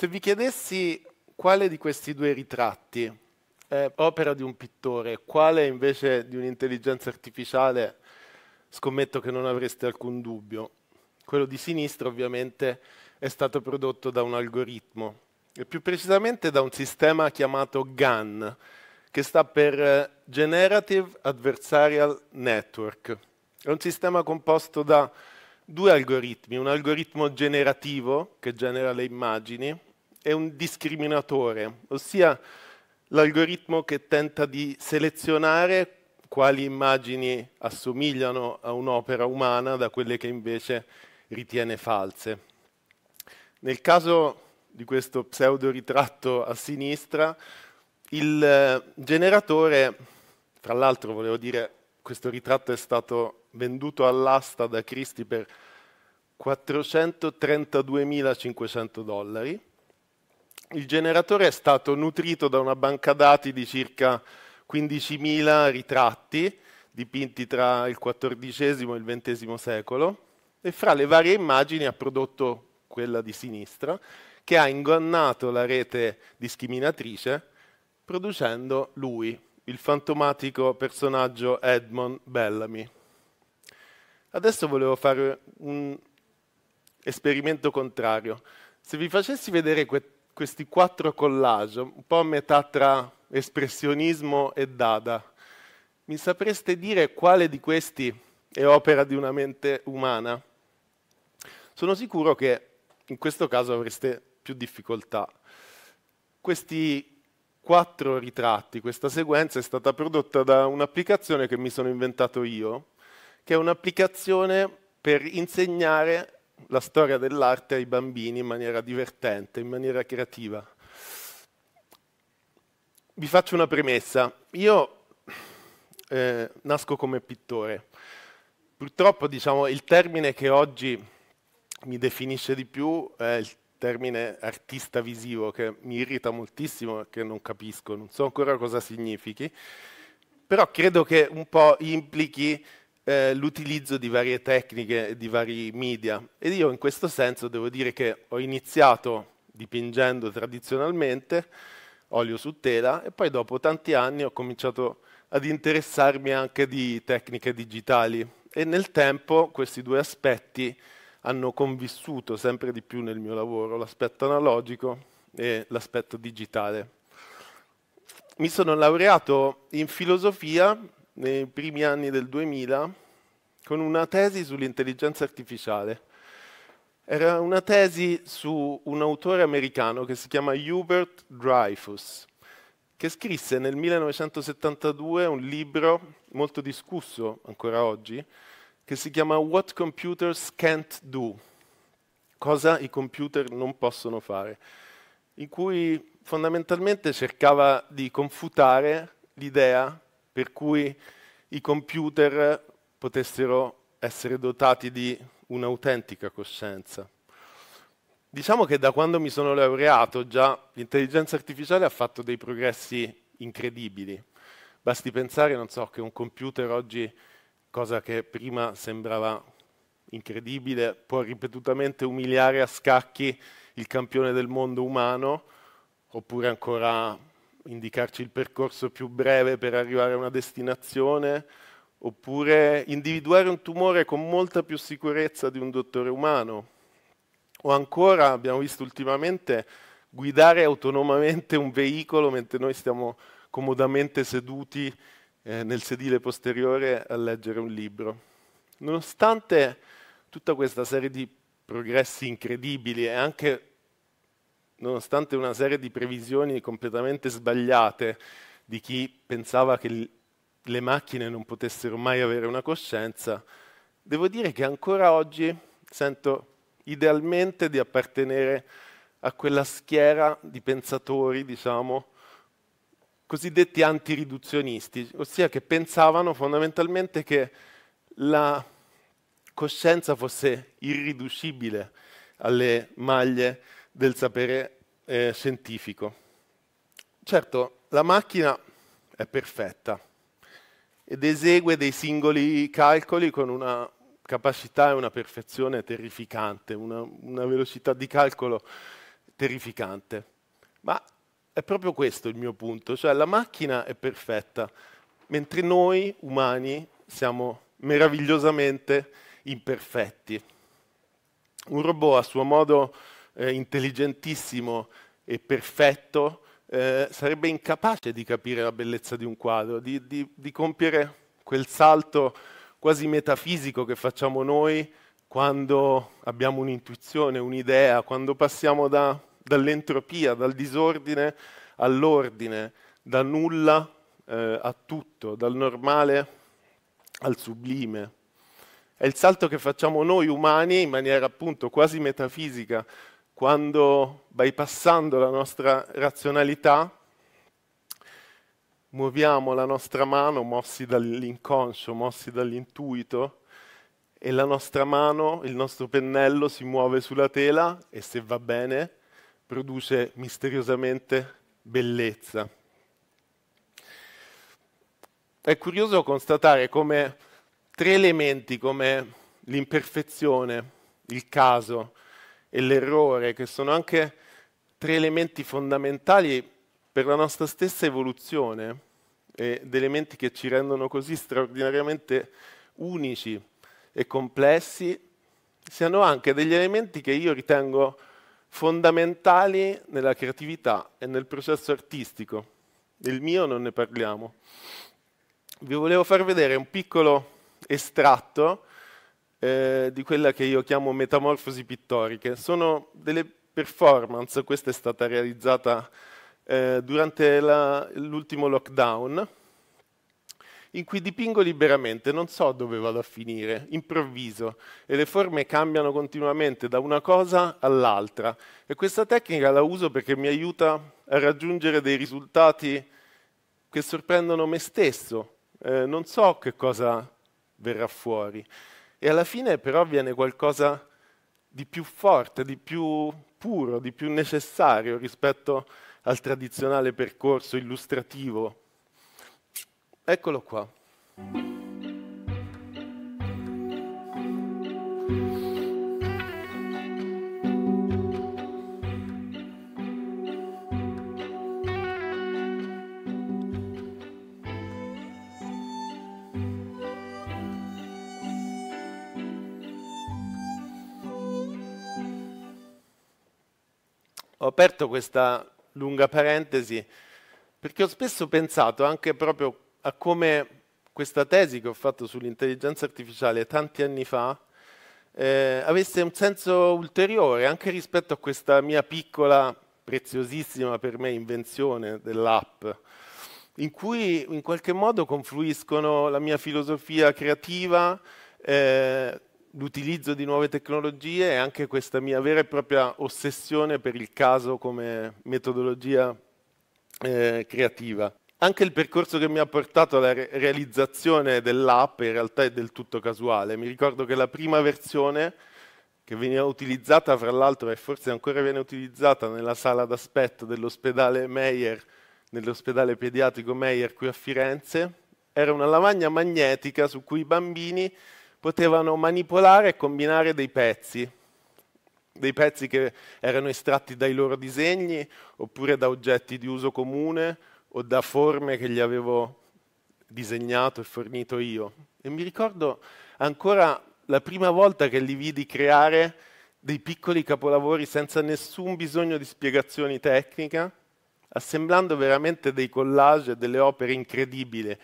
Se vi chiedessi quale di questi due ritratti è opera di un pittore, quale invece di un'intelligenza artificiale, scommetto che non avreste alcun dubbio. Quello di sinistra ovviamente è stato prodotto da un algoritmo, e più precisamente da un sistema chiamato GAN, che sta per Generative Adversarial Network. È un sistema composto da due algoritmi, un algoritmo generativo che genera le immagini è un discriminatore, ossia l'algoritmo che tenta di selezionare quali immagini assomigliano a un'opera umana da quelle che invece ritiene false. Nel caso di questo pseudo ritratto a sinistra, il eh, generatore, tra l'altro volevo dire, questo ritratto è stato venduto all'asta da Christie per 432.500 dollari, il generatore è stato nutrito da una banca dati di circa 15.000 ritratti dipinti tra il XIV e il XX secolo e fra le varie immagini ha prodotto quella di sinistra che ha ingannato la rete discriminatrice producendo lui, il fantomatico personaggio Edmond Bellamy. Adesso volevo fare un esperimento contrario. Se vi facessi vedere que- questi quattro collage, un po' a metà tra espressionismo e dada. Mi sapreste dire quale di questi è opera di una mente umana? Sono sicuro che in questo caso avreste più difficoltà. Questi quattro ritratti, questa sequenza è stata prodotta da un'applicazione che mi sono inventato io, che è un'applicazione per insegnare la storia dell'arte ai bambini in maniera divertente, in maniera creativa. Vi faccio una premessa. Io eh, nasco come pittore. Purtroppo diciamo, il termine che oggi mi definisce di più è il termine artista visivo, che mi irrita moltissimo e che non capisco, non so ancora cosa significhi, però credo che un po' implichi eh, l'utilizzo di varie tecniche, e di vari media. Ed io in questo senso devo dire che ho iniziato dipingendo tradizionalmente, olio su tela, e poi dopo tanti anni ho cominciato ad interessarmi anche di tecniche digitali. E nel tempo questi due aspetti hanno convissuto sempre di più nel mio lavoro, l'aspetto analogico e l'aspetto digitale. Mi sono laureato in filosofia nei primi anni del 2000 con una tesi sull'intelligenza artificiale. Era una tesi su un autore americano che si chiama Hubert Dreyfus, che scrisse nel 1972 un libro molto discusso ancora oggi, che si chiama What Computers Can't Do, cosa i computer non possono fare, in cui fondamentalmente cercava di confutare l'idea per cui i computer potessero essere dotati di un'autentica coscienza. Diciamo che da quando mi sono laureato già l'intelligenza artificiale ha fatto dei progressi incredibili. Basti pensare, non so, che un computer oggi, cosa che prima sembrava incredibile, può ripetutamente umiliare a scacchi il campione del mondo umano, oppure ancora indicarci il percorso più breve per arrivare a una destinazione, oppure individuare un tumore con molta più sicurezza di un dottore umano. O ancora, abbiamo visto ultimamente, guidare autonomamente un veicolo mentre noi stiamo comodamente seduti eh, nel sedile posteriore a leggere un libro. Nonostante tutta questa serie di progressi incredibili e anche nonostante una serie di previsioni completamente sbagliate di chi pensava che le macchine non potessero mai avere una coscienza, devo dire che ancora oggi sento idealmente di appartenere a quella schiera di pensatori, diciamo, cosiddetti antiriduzionisti, ossia che pensavano fondamentalmente che la coscienza fosse irriducibile alle maglie del sapere eh, scientifico. Certo, la macchina è perfetta ed esegue dei singoli calcoli con una capacità e una perfezione terrificante, una, una velocità di calcolo terrificante. Ma è proprio questo il mio punto, cioè la macchina è perfetta, mentre noi umani siamo meravigliosamente imperfetti. Un robot a suo modo eh, intelligentissimo e perfetto eh, sarebbe incapace di capire la bellezza di un quadro, di, di, di compiere quel salto quasi metafisico che facciamo noi quando abbiamo un'intuizione, un'idea, quando passiamo da, dall'entropia, dal disordine all'ordine, da nulla eh, a tutto, dal normale al sublime. È il salto che facciamo noi umani in maniera appunto quasi metafisica quando bypassando la nostra razionalità muoviamo la nostra mano mossi dall'inconscio, mossi dall'intuito e la nostra mano, il nostro pennello si muove sulla tela e se va bene produce misteriosamente bellezza. È curioso constatare come tre elementi come l'imperfezione, il caso e l'errore, che sono anche tre elementi fondamentali per la nostra stessa evoluzione ed elementi che ci rendono così straordinariamente unici e complessi, siano anche degli elementi che io ritengo fondamentali nella creatività e nel processo artistico. Del mio non ne parliamo. Vi volevo far vedere un piccolo estratto eh, di quella che io chiamo metamorfosi pittoriche. Sono delle performance, questa è stata realizzata eh, durante l'ultimo lockdown, in cui dipingo liberamente, non so dove vado a finire, improvviso, e le forme cambiano continuamente da una cosa all'altra. E questa tecnica la uso perché mi aiuta a raggiungere dei risultati che sorprendono me stesso. Eh, non so che cosa verrà fuori e alla fine però viene qualcosa di più forte, di più puro, di più necessario rispetto al tradizionale percorso illustrativo. Eccolo qua. aperto questa lunga parentesi perché ho spesso pensato anche proprio a come questa tesi che ho fatto sull'intelligenza artificiale tanti anni fa eh, avesse un senso ulteriore anche rispetto a questa mia piccola, preziosissima per me invenzione dell'app, in cui in qualche modo confluiscono la mia filosofia creativa eh, l'utilizzo di nuove tecnologie e anche questa mia vera e propria ossessione per il caso come metodologia eh, creativa. Anche il percorso che mi ha portato alla re realizzazione dell'app in realtà è del tutto casuale. Mi ricordo che la prima versione che veniva utilizzata, fra l'altro, e forse ancora viene utilizzata nella sala d'aspetto dell'ospedale Meyer, nell'ospedale pediatrico Meyer qui a Firenze, era una lavagna magnetica su cui i bambini potevano manipolare e combinare dei pezzi, dei pezzi che erano estratti dai loro disegni oppure da oggetti di uso comune o da forme che gli avevo disegnato e fornito io. E mi ricordo ancora la prima volta che li vidi creare dei piccoli capolavori senza nessun bisogno di spiegazioni tecniche, assemblando veramente dei collage e delle opere incredibili.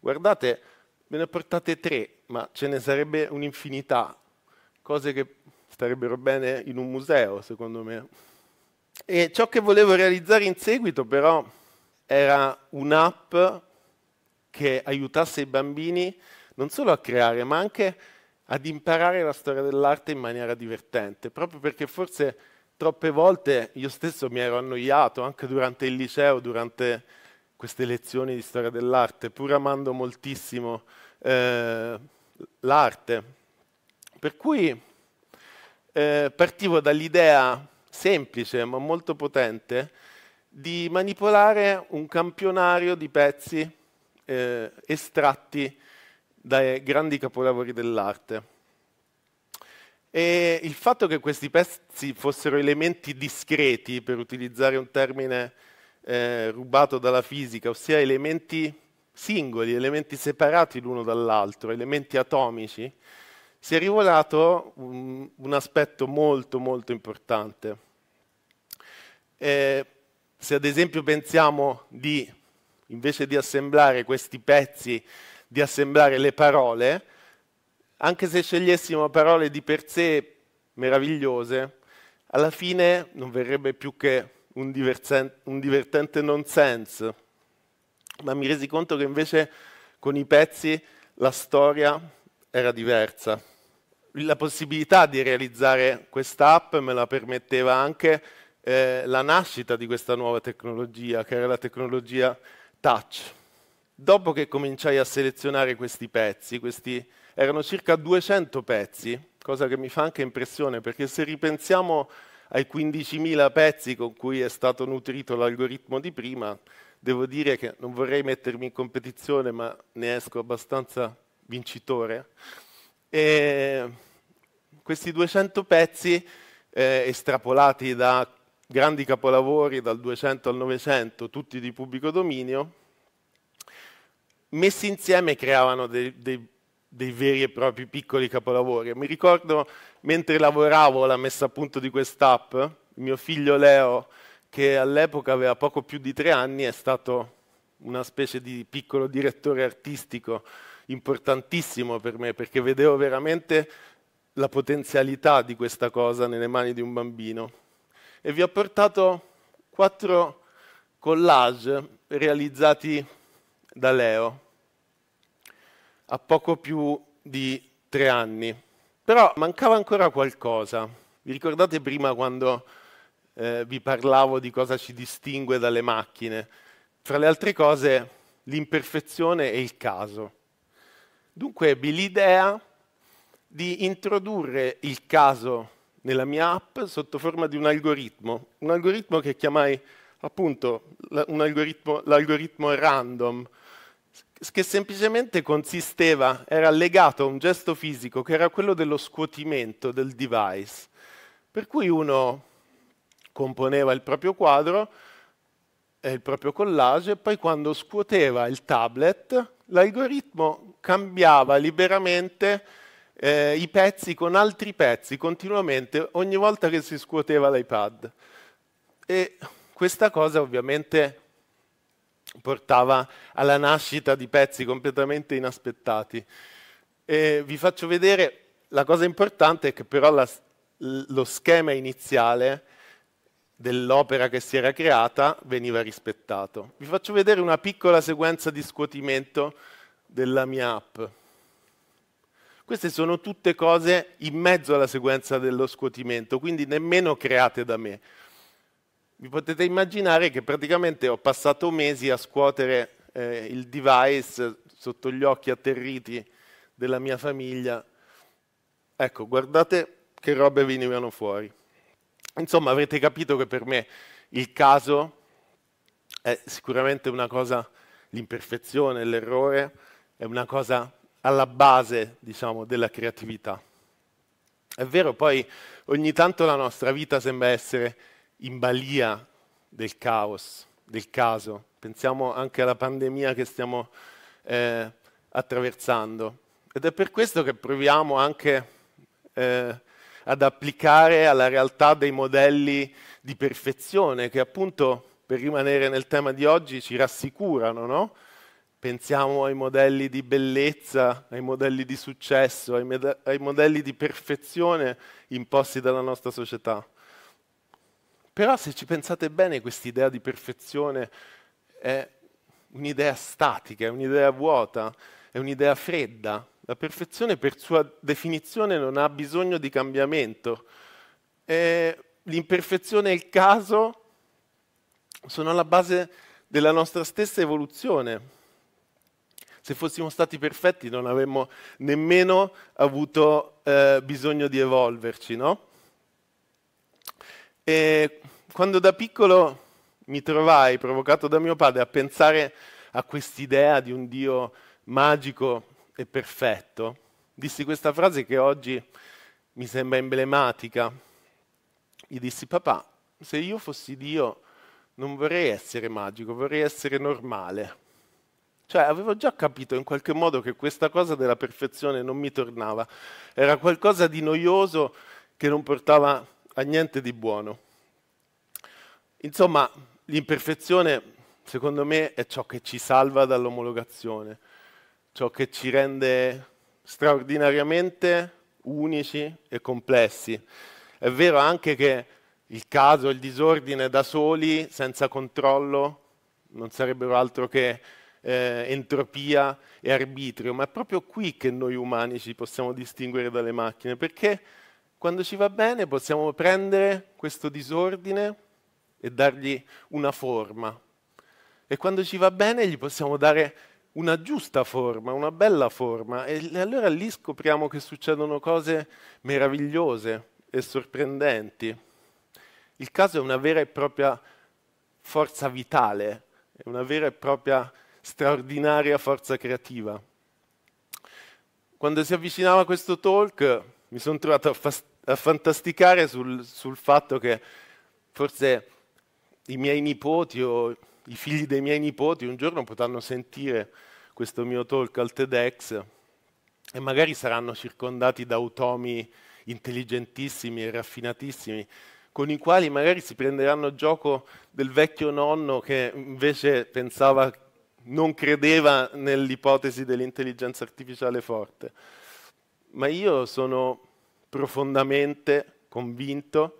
Guardate, me ne ho portate tre ma ce ne sarebbe un'infinità, cose che starebbero bene in un museo, secondo me. E ciò che volevo realizzare in seguito, però, era un'app che aiutasse i bambini non solo a creare, ma anche ad imparare la storia dell'arte in maniera divertente, proprio perché forse troppe volte io stesso mi ero annoiato, anche durante il liceo, durante queste lezioni di storia dell'arte, pur amando moltissimo eh, l'arte. Per cui eh, partivo dall'idea semplice ma molto potente di manipolare un campionario di pezzi eh, estratti dai grandi capolavori dell'arte. E il fatto che questi pezzi fossero elementi discreti, per utilizzare un termine eh, rubato dalla fisica, ossia elementi singoli, elementi separati l'uno dall'altro, elementi atomici, si è rivelato un, un aspetto molto molto importante. E se ad esempio pensiamo di, invece di assemblare questi pezzi, di assemblare le parole, anche se scegliessimo parole di per sé meravigliose, alla fine non verrebbe più che un, un divertente non sense, ma mi resi conto che invece con i pezzi la storia era diversa. La possibilità di realizzare questa app me la permetteva anche eh, la nascita di questa nuova tecnologia, che era la tecnologia touch. Dopo che cominciai a selezionare questi pezzi, questi erano circa 200 pezzi, cosa che mi fa anche impressione, perché se ripensiamo ai 15.000 pezzi con cui è stato nutrito l'algoritmo di prima, devo dire che non vorrei mettermi in competizione, ma ne esco abbastanza vincitore. E questi 200 pezzi eh, estrapolati da grandi capolavori dal 200 al 900, tutti di pubblico dominio, messi insieme creavano dei, dei, dei veri e propri piccoli capolavori. Mi ricordo mentre lavoravo alla messa a punto di quest'app, mio figlio Leo che all'epoca aveva poco più di tre anni, è stato una specie di piccolo direttore artistico importantissimo per me, perché vedevo veramente la potenzialità di questa cosa nelle mani di un bambino. E vi ho portato quattro collage realizzati da Leo a poco più di tre anni. Però mancava ancora qualcosa. Vi ricordate prima quando eh, vi parlavo di cosa ci distingue dalle macchine. Tra le altre cose, l'imperfezione e il caso. Dunque ebbi l'idea di introdurre il caso nella mia app sotto forma di un algoritmo, un algoritmo che chiamai appunto algoritmo, l'algoritmo random, che semplicemente consisteva, era legato a un gesto fisico che era quello dello scuotimento del device, per cui uno componeva il proprio quadro, il proprio collage, e poi quando scuoteva il tablet, l'algoritmo cambiava liberamente eh, i pezzi con altri pezzi continuamente ogni volta che si scuoteva l'iPad. E questa cosa ovviamente portava alla nascita di pezzi completamente inaspettati. E vi faccio vedere, la cosa importante è che però la, lo schema iniziale dell'opera che si era creata veniva rispettato. Vi faccio vedere una piccola sequenza di scuotimento della mia app. Queste sono tutte cose in mezzo alla sequenza dello scuotimento, quindi nemmeno create da me. Vi potete immaginare che praticamente ho passato mesi a scuotere eh, il device sotto gli occhi atterriti della mia famiglia. Ecco, guardate che robe venivano fuori. Insomma, avrete capito che per me il caso è sicuramente una cosa, l'imperfezione, l'errore, è una cosa alla base, diciamo, della creatività. È vero, poi ogni tanto la nostra vita sembra essere in balia del caos, del caso. Pensiamo anche alla pandemia che stiamo eh, attraversando. Ed è per questo che proviamo anche eh, ad applicare alla realtà dei modelli di perfezione che appunto, per rimanere nel tema di oggi, ci rassicurano, no? Pensiamo ai modelli di bellezza, ai modelli di successo, ai, ai modelli di perfezione imposti dalla nostra società. Però se ci pensate bene, quest'idea di perfezione è un'idea statica, è un'idea vuota, è un'idea fredda, la perfezione per sua definizione non ha bisogno di cambiamento. Eh, l'imperfezione e il caso sono alla base della nostra stessa evoluzione. Se fossimo stati perfetti non avremmo nemmeno avuto eh, bisogno di evolverci, no? E quando da piccolo mi trovai, provocato da mio padre, a pensare a quest'idea di un Dio magico e perfetto, dissi questa frase che oggi mi sembra emblematica. Gli dissi, papà, se io fossi Dio non vorrei essere magico, vorrei essere normale. Cioè, avevo già capito in qualche modo che questa cosa della perfezione non mi tornava, era qualcosa di noioso che non portava a niente di buono. Insomma, l'imperfezione, secondo me, è ciò che ci salva dall'omologazione ciò che ci rende straordinariamente unici e complessi. È vero anche che il caso, il disordine da soli, senza controllo, non sarebbero altro che eh, entropia e arbitrio, ma è proprio qui che noi umani ci possiamo distinguere dalle macchine, perché quando ci va bene possiamo prendere questo disordine e dargli una forma e quando ci va bene gli possiamo dare una giusta forma, una bella forma e allora lì scopriamo che succedono cose meravigliose e sorprendenti. Il caso è una vera e propria forza vitale, è una vera e propria straordinaria forza creativa. Quando si avvicinava questo talk mi sono trovato a, a fantasticare sul, sul fatto che forse i miei nipoti o i figli dei miei nipoti un giorno potranno sentire questo mio talk al TEDx e magari saranno circondati da automi intelligentissimi e raffinatissimi, con i quali magari si prenderanno gioco del vecchio nonno che invece pensava, non credeva nell'ipotesi dell'intelligenza artificiale forte. Ma io sono profondamente convinto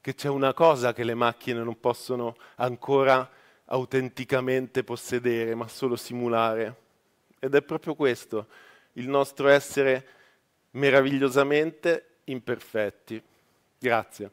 che c'è una cosa che le macchine non possono ancora autenticamente possedere, ma solo simulare. Ed è proprio questo, il nostro essere meravigliosamente imperfetti. Grazie.